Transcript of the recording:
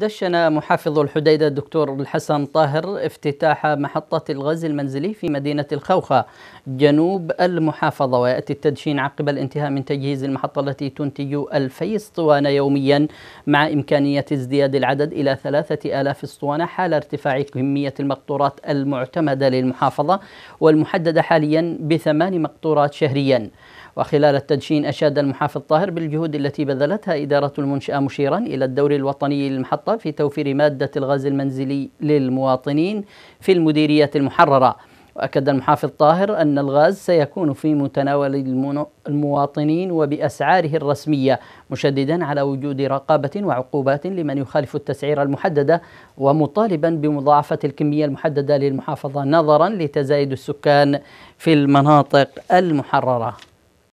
دشن محافظ الحديدة الدكتور الحسن طاهر افتتاح محطة الغاز المنزلي في مدينة الخوخة جنوب المحافظة ويأتي التدشين عقب الانتهاء من تجهيز المحطة التي تنتج 2000 اسطوانة يوميا مع إمكانية ازدياد العدد إلى 3000 اسطوانة حال ارتفاع كمية المقطورات المعتمدة للمحافظة والمحددة حاليا بثمان مقطورات شهريا وخلال التدشين أشاد المحافظ طاهر بالجهود التي بذلتها إدارة المنشأة مشيرا إلى الدور الوطني للمحطة في توفير مادة الغاز المنزلي للمواطنين في المديريات المحررة وأكد المحافظ طاهر أن الغاز سيكون في متناول المواطنين وبأسعاره الرسمية مشددا على وجود رقابة وعقوبات لمن يخالف التسعير المحددة ومطالبا بمضاعفة الكمية المحددة للمحافظة نظرا لتزايد السكان في المناطق المحررة